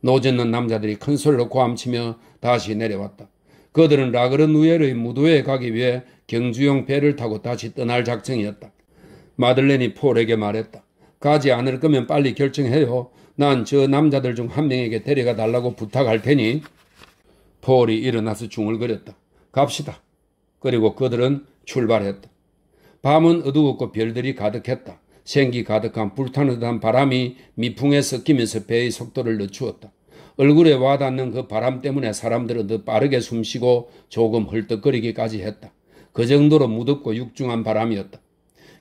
노젓는 남자들이 큰 소리로 고함치며 다시 내려왔다. 그들은 라그르 누엘의 무도회에 가기 위해 경주용 배를 타고 다시 떠날 작정이었다. 마들렌이 폴에게 말했다. 가지 않을 거면 빨리 결정해요. 난 저 남자들 중 한 명에게 데려가 달라고 부탁할 테니. 폴이 일어나서 중얼거렸다. 갑시다. 그리고 그들은 출발했다. 밤은 어두웠고 별들이 가득했다. 생기 가득한 불타듯한 는 바람이 미풍에 섞이면서 배의 속도를 늦추었다. 얼굴에 와닿는 그 바람 때문에 사람들은 더 빠르게 숨쉬고 조금 헐떡거리기까지 했다. 그 정도로 무덥고 육중한 바람이었다.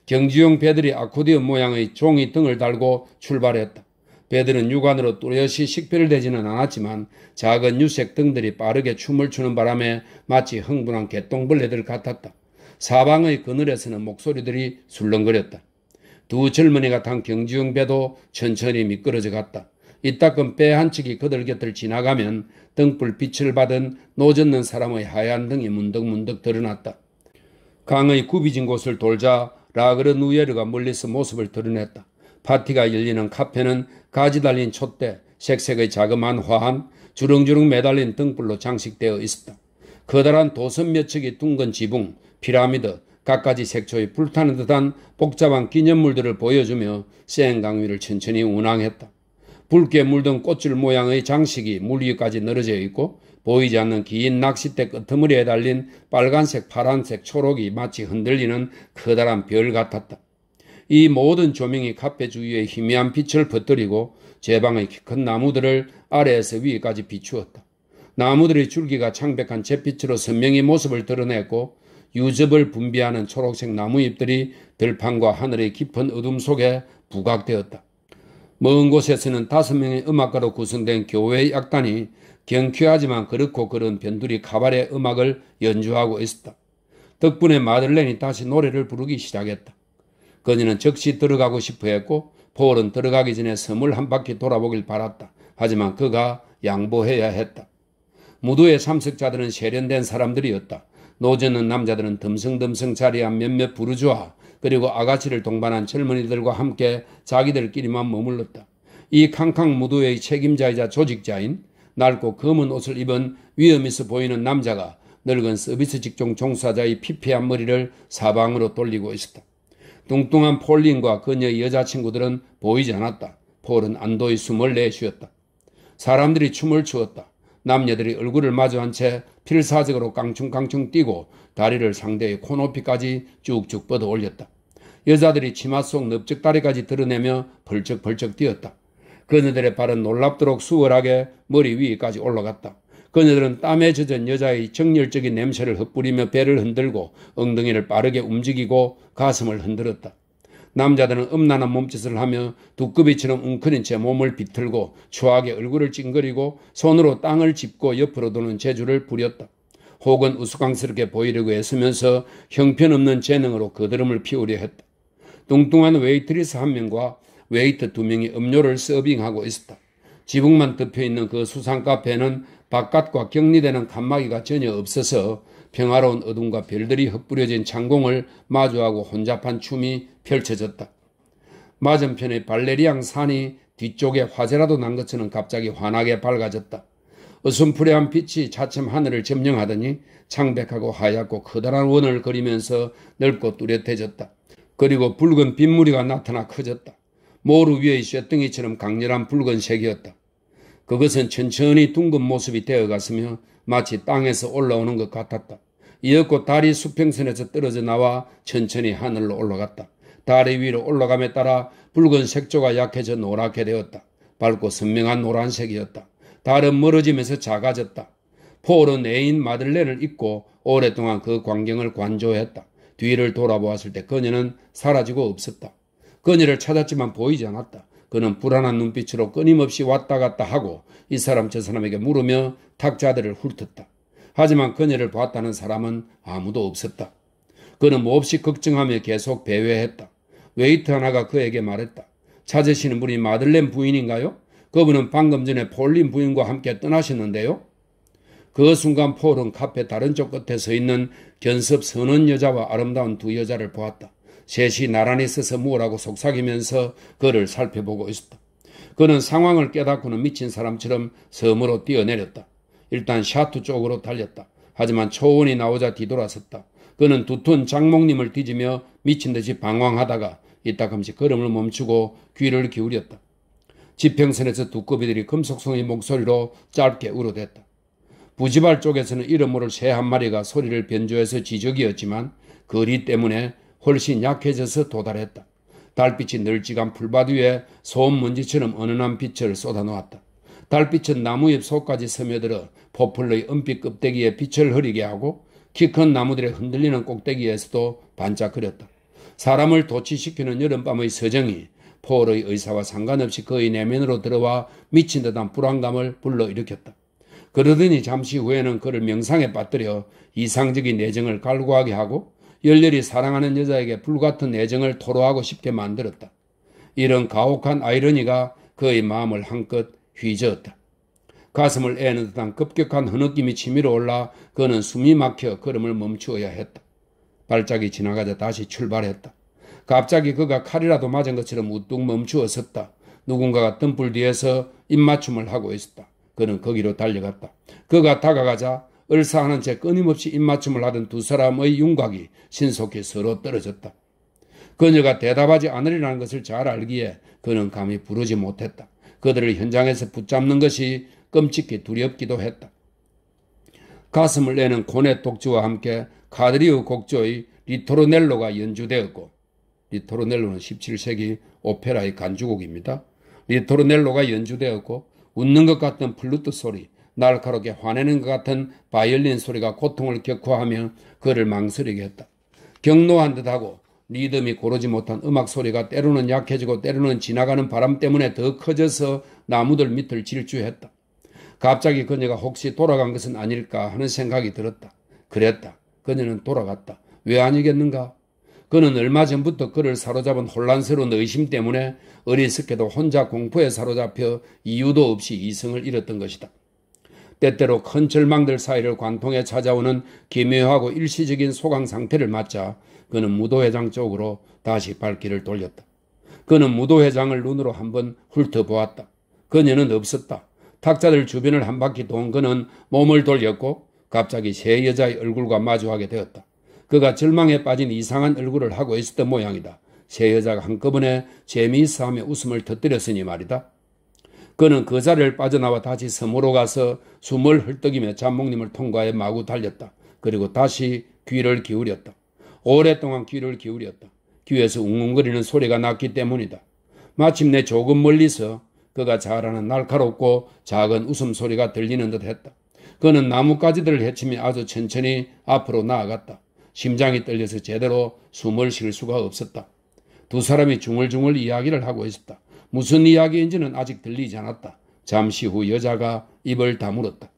경주용 배들이 아코디언 모양의 종이 등을 달고 출발했다. 배들은 육안으로 뚜렷이 식별되지는 않았지만 작은 유색 등들이 빠르게 춤을 추는 바람에 마치 흥분한 개똥벌레들 같았다. 사방의 그늘에서는 목소리들이 술렁거렸다. 두 젊은이가 탄 경주용 배도 천천히 미끄러져 갔다. 이따금 배 한 측이 그들 곁을 지나가면 등불 빛을 받은 노젓는 사람의 하얀 등이 문득문득 드러났다. 강의 굽이진 곳을 돌자 라그르 누예르가 멀리서 모습을 드러냈다. 파티가 열리는 카페는 가지 달린 촛대, 색색의 자그마한 화환, 주렁주렁 매달린 등불로 장식되어 있었다. 커다란 도선 몇척이 둥근 지붕, 피라미드, 갖가지 색초의 불타는 듯한 복잡한 기념물들을 보여주며 센 강위를 천천히 운항했다. 붉게 물든 꽃줄 모양의 장식이 물 위까지 늘어져 있고 보이지 않는 긴 낚싯대 끄트머리에 달린 빨간색, 파란색, 초록이 마치 흔들리는 커다란 별 같았다. 이 모든 조명이 카페 주위에 희미한 빛을 퍼뜨리고 제 방의 큰 나무들을 아래에서 위까지 비추었다. 나무들의 줄기가 창백한 잿빛으로 선명히 모습을 드러냈고 유즙을 분비하는 초록색 나무잎들이 들판과 하늘의 깊은 어둠 속에 부각되었다. 먼 곳에서는 다섯 명의 음악가로 구성된 교회 약단이 경쾌하지만 그렇고 그런 변두리 카발의 음악을 연주하고 있었다. 덕분에 마들렌이 다시 노래를 부르기 시작했다. 그녀는 즉시 들어가고 싶어 했고 폴은 들어가기 전에 섬을 한 바퀴 돌아보길 바랐다. 하지만 그가 양보해야 했다. 무도의 참석자들은 세련된 사람들이었다. 노젓는 남자들은 듬성듬성 자리한 몇몇 부르주아 그리고 아가씨를 동반한 젊은이들과 함께 자기들끼리만 머물렀다. 이 캉캉 무도의 책임자이자 조직자인 낡고 검은 옷을 입은 위험에서 보이는 남자가 늙은 서비스 직종 종사자의 피폐한 머리를 사방으로 돌리고 있었다. 뚱뚱한 폴린과 그녀의 여자친구들은 보이지 않았다. 폴은 안도의 숨을 내쉬었다. 사람들이 춤을 추었다. 남녀들이 얼굴을 마주한 채 필사적으로 깡충깡충 뛰고 다리를 상대의 코높이까지 쭉쭉 뻗어 올렸다. 여자들이 치마 속 넓적다리까지 드러내며 벌쩍벌쩍 뛰었다. 그녀들의 발은 놀랍도록 수월하게 머리 위까지 올라갔다. 그녀들은 땀에 젖은 여자의 정열적인 냄새를 흩뿌리며 배를 흔들고 엉덩이를 빠르게 움직이고 가슴을 흔들었다. 남자들은 음란한 몸짓을 하며 두꺼비처럼 웅크린 채 몸을 비틀고 추하게 얼굴을 찡그리고 손으로 땅을 짚고 옆으로 도는 재주를 부렸다. 혹은 우스꽝스럽게 보이려고 애쓰면서 형편없는 재능으로 그드름을 피우려 했다. 뚱뚱한 웨이트리스 한 명과 웨이터 두 명이 음료를 서빙하고 있었다. 지붕만 덮여 있는 그수상카페는 바깥과 격리되는 칸막이가 전혀 없어서 평화로운 어둠과 별들이 흩뿌려진 창공을 마주하고 혼잡한 춤이 펼쳐졌다. 맞은편의 발레리앙 산이 뒤쪽에 화재라도 난 것처럼 갑자기 환하게 밝아졌다. 어슴푸레한 빛이 차츰 하늘을 점령하더니 창백하고 하얗고 커다란 원을 그리면서 넓고 뚜렷해졌다. 그리고 붉은 빗물이가 나타나 커졌다. 모루 위의 쇠덩이처럼 강렬한 붉은 색이었다. 그것은 천천히 둥근 모습이 되어갔으며 마치 땅에서 올라오는 것 같았다. 이윽고 달이 수평선에서 떨어져 나와 천천히 하늘로 올라갔다. 달의 위로 올라감에 따라 붉은 색조가 약해져 노랗게 되었다. 밝고 선명한 노란색이었다. 달은 멀어지면서 작아졌다. 포로 내인 마들렌을 입고 오랫동안 그 광경을 관조했다. 뒤를 돌아보았을 때 그녀는 사라지고 없었다. 그녀를 찾았지만 보이지 않았다. 그는 불안한 눈빛으로 끊임없이 왔다 갔다 하고 이 사람 저 사람에게 물으며 탁자들을 훑었다. 하지만 그녀를 봤다는 사람은 아무도 없었다. 그는 몹시 걱정하며 계속 배회했다. 웨이트 하나가 그에게 말했다. 찾으시는 분이 마들렌 부인인가요? 그분은 방금 전에 폴린 부인과 함께 떠나셨는데요. 그 순간 폴은 카페 다른 쪽 끝에 서 있는 견습 선언 여자와 아름다운 두 여자를 보았다. 셋이 나란히 서서 무어라고 속삭이면서 그를 살펴보고 있었다. 그는 상황을 깨닫고는 미친 사람처럼 섬으로 뛰어내렸다. 일단 샤투 쪽으로 달렸다. 하지만 초원이 나오자 뒤돌아섰다. 그는 두툼 장목님을 뒤지며 미친 듯이 방황하다가 이따금씩 걸음을 멈추고 귀를 기울였다. 지평선에서 두꺼비들이 금속성의 목소리로 짧게 우러댔다 부지발 쪽에서는 이름모를 새 한 마리가 소리를 변조해서 지적이었지만 거리 때문에 훨씬 약해져서 도달했다. 달빛이 널찍한 풀밭 위에 소음 먼지처럼 은은한 빛을 쏟아놓았다. 달빛은 나무 잎 속까지 스며들어 포플러의 은빛 껍데기에 빛을 흐리게 하고 키 큰 나무들의 흔들리는 꼭대기에서도 반짝거렸다. 사람을 도취시키는 여름밤의 서정이 폴의 의사와 상관없이 그의 내면으로 들어와 미친 듯한 불안감을 불러일으켰다. 그러더니 잠시 후에는 그를 명상에 빠뜨려 이상적인 내정을 갈구하게 하고 열렬히 사랑하는 여자에게 불같은 애정을 토로하고 싶게 만들었다. 이런 가혹한 아이러니가 그의 마음을 한껏 휘저었다. 가슴을 애는 듯한 급격한 흐느낌이 치밀어 올라 그는 숨이 막혀 걸음을 멈추어야 했다. 발작이 지나가자 다시 출발했다. 갑자기 그가 칼이라도 맞은 것처럼 우뚝 멈추어 섰다. 누군가가 등불 뒤에서 입맞춤을 하고 있었다. 그는 거기로 달려갔다. 그가 다가가자 을사하는 채 끊임없이 입맞춤을 하던 두 사람의 윤곽이 신속히 서로 떨어졌다. 그녀가 대답하지 않으리라는 것을 잘 알기에 그는 감히 부르지 못했다. 그들을 현장에서 붙잡는 것이 끔찍히 두렵기도 했다. 가슴을 내는 코네 독주와 함께 카드리우 곡조의 리토르넬로가 연주되었고 리토르넬로는 17세기 오페라의 간주곡입니다. 리토르넬로가 연주되었고 웃는 것 같은 플루트 소리, 날카롭게 화내는 것 같은 바이올린 소리가 고통을 격화하며 그를 망설이게 했다. 경로한 듯하고 리듬이 고르지 못한 음악 소리가 때로는 약해지고 때로는 지나가는 바람 때문에 더 커져서 나무들 밑을 질주했다. 갑자기 그녀가 혹시 돌아간 것은 아닐까 하는 생각이 들었다. 그랬다. 그녀는 돌아갔다. 왜 아니겠는가? 그는 얼마 전부터 그를 사로잡은 혼란스러운 의심 때문에 어리석게도 혼자 공포에 사로잡혀 이유도 없이 이성을 잃었던 것이다. 때때로 큰 절망들 사이를 관통해 찾아오는 기묘하고 일시적인 소강 상태를 맞자 그는 무도회장 쪽으로 다시 발길을 돌렸다. 그는 무도회장을 눈으로 한번 훑어보았다. 그녀는 없었다. 탁자들 주변을 한 바퀴 돈 그는 몸을 돌렸고 갑자기 세 여자의 얼굴과 마주하게 되었다. 그가 절망에 빠진 이상한 얼굴을 하고 있었던 모양이다. 세 여자가 한꺼번에 재미있어하며 웃음을 터뜨렸으니 말이다. 그는 그 자리를 빠져나와 다시 섬으로 가서 숨을 헐떡이며 잠목님을 통과해 마구 달렸다. 그리고 다시 귀를 기울였다. 오랫동안 귀를 기울였다. 귀에서 웅웅거리는 소리가 났기 때문이다. 마침내 조금 멀리서 그가 잘하는 날카롭고 작은 웃음소리가 들리는 듯 했다. 그는 나뭇가지들을 헤치며 아주 천천히 앞으로 나아갔다. 심장이 떨려서 제대로 숨을 쉴 수가 없었다. 두 사람이 중얼중얼 이야기를 하고 있었다. 무슨 이야기인지는 아직 들리지 않았다. 잠시 후 여자가 입을 다물었다.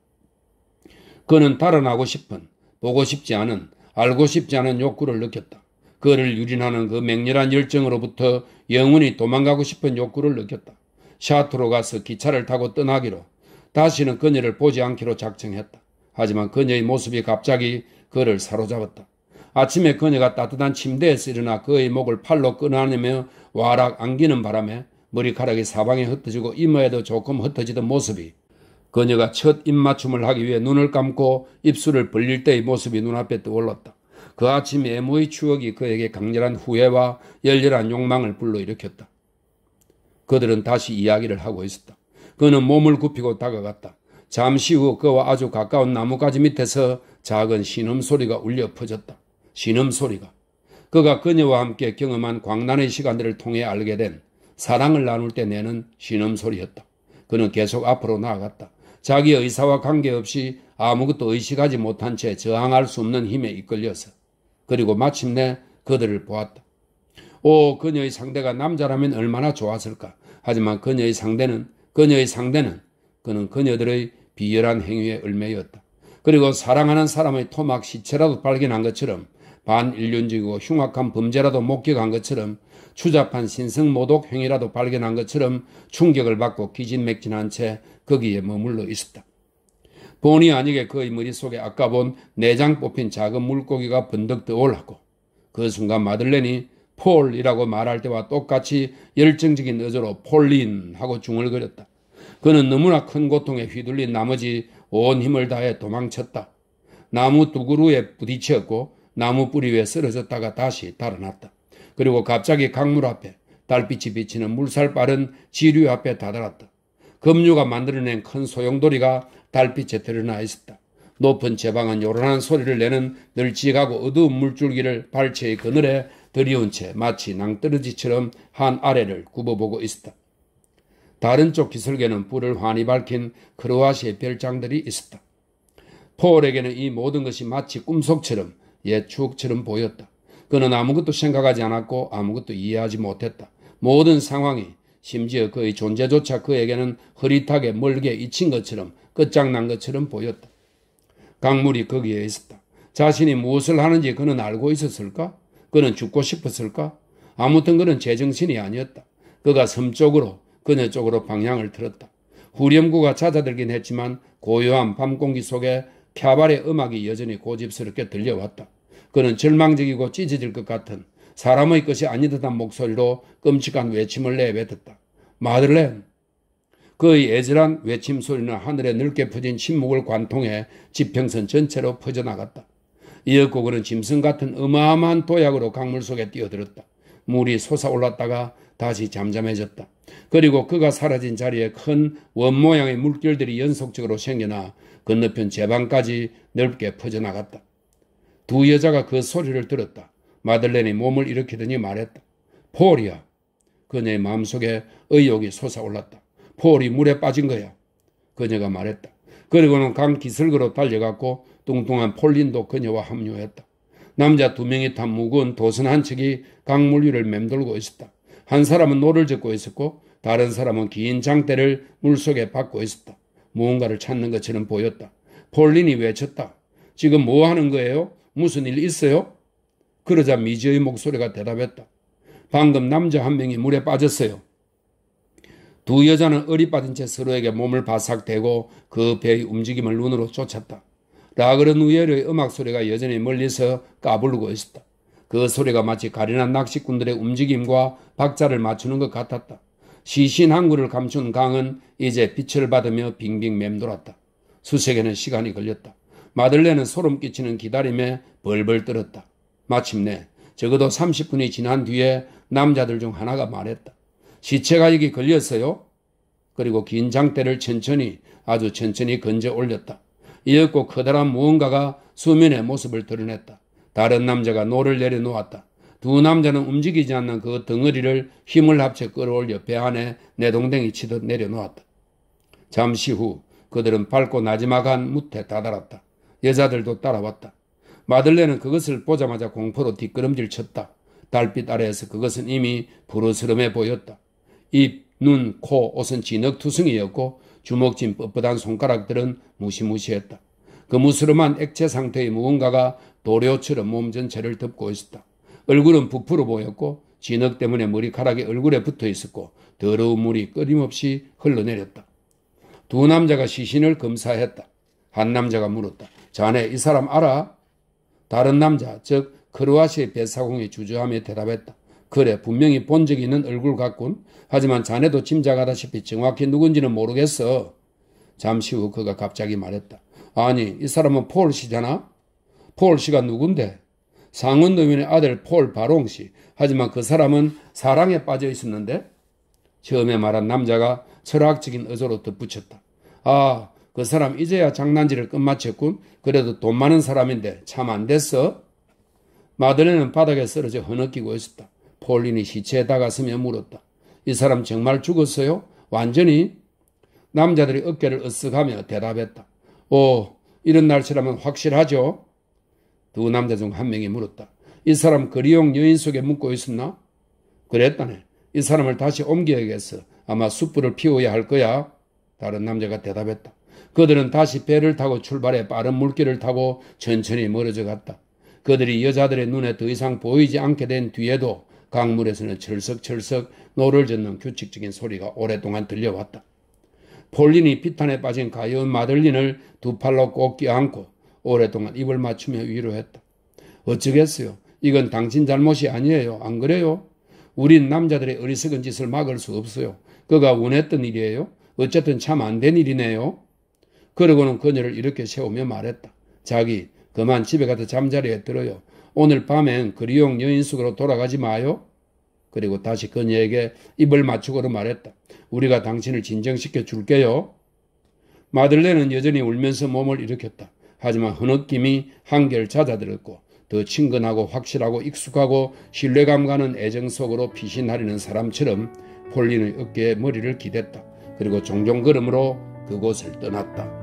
그는 달아나고 싶은, 보고 싶지 않은, 알고 싶지 않은 욕구를 느꼈다. 그를 유린하는 그 맹렬한 열정으로부터 영원히 도망가고 싶은 욕구를 느꼈다. 샤트로 가서 기차를 타고 떠나기로 다시는 그녀를 보지 않기로 작정했다. 하지만 그녀의 모습이 갑자기 그를 사로잡았다. 아침에 그녀가 따뜻한 침대에서 일어나 그의 목을 팔로 끊어내며 와락 안기는 바람에 머리카락이 사방에 흩어지고 이마에도 조금 흩어지던 모습이 그녀가 첫 입맞춤을 하기 위해 눈을 감고 입술을 벌릴 때의 모습이 눈앞에 떠올랐다. 그 아침 애무의 추억이 그에게 강렬한 후회와 열렬한 욕망을 불러일으켰다. 그들은 다시 이야기를 하고 있었다. 그는 몸을 굽히고 다가갔다. 잠시 후 그와 아주 가까운 나뭇가지 밑에서 작은 신음소리가 울려 퍼졌다. 신음소리가. 그가 그녀와 함께 경험한 광란의 시간들을 통해 알게 된 사랑을 나눌 때 내는 신음소리였다. 그는 계속 앞으로 나아갔다. 자기 의사와 관계없이 아무것도 의식하지 못한 채 저항할 수 없는 힘에 이끌려서 그리고 마침내 그들을 보았다. 오, 그녀의 상대가 남자라면 얼마나 좋았을까. 하지만 그녀의 상대는 그녀의 상대는 그는 그녀들의 비열한 행위에 얽매였다. 그리고 사랑하는 사람의 토막 시체라도 발견한 것처럼 반인륜적이고 흉악한 범죄라도 목격한 것처럼 추잡한 신성 모독행위라도 발견한 것처럼 충격을 받고 기진맥진한 채 거기에 머물러 있었다. 본의 아니게 그의 머릿속에 아까 본 내장 뽑힌 작은 물고기가 번덕 떠올랐고 그 순간 마들렌이 폴이라고 말할 때와 똑같이 열정적인 의조로 폴린 하고 중얼거렸다. 그는 너무나 큰 고통에 휘둘린 나머지 온 힘을 다해 도망쳤다. 나무 두그루에 부딪혔고 나무 뿌리 위에 쓰러졌다가 다시 달아났다. 그리고 갑자기 강물 앞에 달빛이 비치는 물살 빠른 지류 앞에 다다랐다. 금류가 만들어낸 큰 소용돌이가 달빛에 드러나 있었다. 높은 제방은 요란한 소리를 내는 늘찍하고 어두운 물줄기를 발치의 그늘에 들이운 채 마치 낭떠러지처럼 한 아래를 굽어보고 있었다. 다른 쪽 기슭에는 불을 환히 밝힌 크로아시의 별장들이 있었다. 포올에게는 이 모든 것이 마치 꿈속처럼 옛추억처럼 보였다. 그는 아무것도 생각하지 않았고 아무것도 이해하지 못했다. 모든 상황이 심지어 그의 존재조차 그에게는 흐릿하게 멀게 잊힌 것처럼 끝장난 것처럼 보였다. 강물이 거기에 있었다. 자신이 무엇을 하는지 그는 알고 있었을까? 그는 죽고 싶었을까? 아무튼 그는 제정신이 아니었다. 그가 섬 쪽으로 그녀 쪽으로 방향을 틀었다. 후렴구가 찾아들긴 했지만 고요한 밤 공기 속에 캬발의 음악이 여전히 고집스럽게 들려왔다. 그는 절망적이고 찢어질 것 같은 사람의 것이 아니듯한 목소리로 끔찍한 외침을 내뱉었다. 마들렌. 그의 애절한 외침 소리는 하늘에 넓게 퍼진 침묵을 관통해 지평선 전체로 퍼져나갔다. 이윽고 그는 짐승 같은 어마어마한 도약으로 강물 속에 뛰어들었다. 물이 솟아올랐다가 다시 잠잠해졌다. 그리고 그가 사라진 자리에 큰 원 모양의 물결들이 연속적으로 생겨나 건너편 제방까지 넓게 퍼져나갔다. 두 여자가 그 소리를 들었다. 마들렌이 몸을 일으키더니 말했다. 폴이야. 그녀의 마음속에 의욕이 솟아올랐다. 폴이 물에 빠진 거야. 그녀가 말했다. 그리고는 강 기슭으로 달려갔고 뚱뚱한 폴린도 그녀와 합류했다. 남자 두 명이 탄 무거운 도선 한 척이 강물 위를 맴돌고 있었다. 한 사람은 노를 젓고 있었고 다른 사람은 긴 장대를 물속에 박고 있었다. 무언가를 찾는 것처럼 보였다. 폴린이 외쳤다. 지금 뭐 하는 거예요? 무슨 일 있어요? 그러자 미지의 목소리가 대답했다. 방금 남자 한 명이 물에 빠졌어요. 두 여자는 어리빠진 채 서로에게 몸을 바싹대고그 배의 움직임을 눈으로 쫓았다. 라그런우열의 음악 소리가 여전히 멀리서 까불고 있었다. 그 소리가 마치 가련한 낚시꾼들의 움직임과 박자를 맞추는 것 같았다. 시신 항구를 감춘 강은 이제 빛을 받으며 빙빙 맴돌았다. 수색에는 시간이 걸렸다. 마들레는 소름 끼치는 기다림에 벌벌 떨었다. 마침내 적어도 30분이 지난 뒤에 남자들 중 하나가 말했다. 시체가 여기 걸렸어요? 그리고 긴 장대를 천천히 아주 천천히 건져 올렸다. 이윽고 커다란 무언가가 수면의 모습을 드러냈다. 다른 남자가 노를 내려놓았다. 두 남자는 움직이지 않는 그 덩어리를 힘을 합쳐 끌어올려 배 안에 내동댕이 치듯 내려놓았다. 잠시 후 그들은 밝고 나지막한 무태 다다랐다. 여자들도 따라왔다. 마들레는 그것을 보자마자 공포로 뒷걸음질 쳤다. 달빛 아래에서 그것은 이미 부르스름해 보였다. 입, 눈, 코, 옷은 진흙투성이였고 주먹진 뻣뻣한 손가락들은 무시무시했다. 그 무스름한 액체 상태의 무언가가 도료처럼 몸 전체를 덮고 있었다. 얼굴은 부풀어 보였고 진흙 때문에 머리카락이 얼굴에 붙어 있었고 더러운 물이 끊임없이 흘러내렸다. 두 남자가 시신을 검사했다. 한 남자가 물었다. 자네 이 사람 알아? 다른 남자, 즉크로아시아의 뱃사공이 주저하며 대답했다. 그래, 분명히 본 적이 있는 얼굴 같군. 하지만 자네도 짐작하다시피 정확히 누군지는 모르겠어. 잠시 후 그가 갑자기 말했다. 아니, 이 사람은 폴 씨잖아? 폴 씨가 누군데? 상원의원의 아들 폴 바롱 씨. 하지만 그 사람은 사랑에 빠져 있었는데? 처음에 말한 남자가 철학적인 의도로 덧붙였다. 아, 그 사람 이제야 장난질을 끝마쳤군. 그래도 돈 많은 사람인데 참 안 됐어. 마들레는 바닥에 쓰러져 허느끼고 있었다. 폴린이 시체에 다가서며 물었다. 이 사람 정말 죽었어요? 완전히? 남자들이 어깨를 으쓱하며 대답했다. 오, 이런 날씨라면 확실하죠? 두 남자 중 한 명이 물었다. 이 사람 그리용 여인 속에 묵고 있었나? 그랬다네. 이 사람을 다시 옮겨야겠어. 아마 숯불을 피워야 할 거야. 다른 남자가 대답했다. 그들은 다시 배를 타고 출발해 빠른 물길을 타고 천천히 멀어져 갔다. 그들이 여자들의 눈에 더 이상 보이지 않게 된 뒤에도 강물에서는 철석철석 노를 젓는 규칙적인 소리가 오랫동안 들려왔다. 폴린이 피탄에 빠진 가여운 마들린을 두 팔로 꼭 껴안고 오랫동안 입을 맞추며 위로했다. 어쩌겠어요? 이건 당신 잘못이 아니에요. 안 그래요? 우린 남자들의 어리석은 짓을 막을 수 없어요. 그가 원했던 일이에요. 어쨌든 참 안 된 일이네요. 그러고는 그녀를 이렇게 세우며 말했다. 자기 그만 집에 가서 잠자리에 들어요. 오늘 밤엔 그리용 여인숙으로 돌아가지 마요. 그리고 다시 그녀에게 입을 맞추고로 말했다. 우리가 당신을 진정시켜 줄게요. 마들렌은 여전히 울면서 몸을 일으켰다. 하지만 흐느낌이 한결 잦아들었고 더 친근하고 확실하고 익숙하고 신뢰감 가는 애정 속으로 피신하려는 사람처럼 폴린의 어깨에 머리를 기댔다. 그리고 종종 걸음으로 그곳을 떠났다.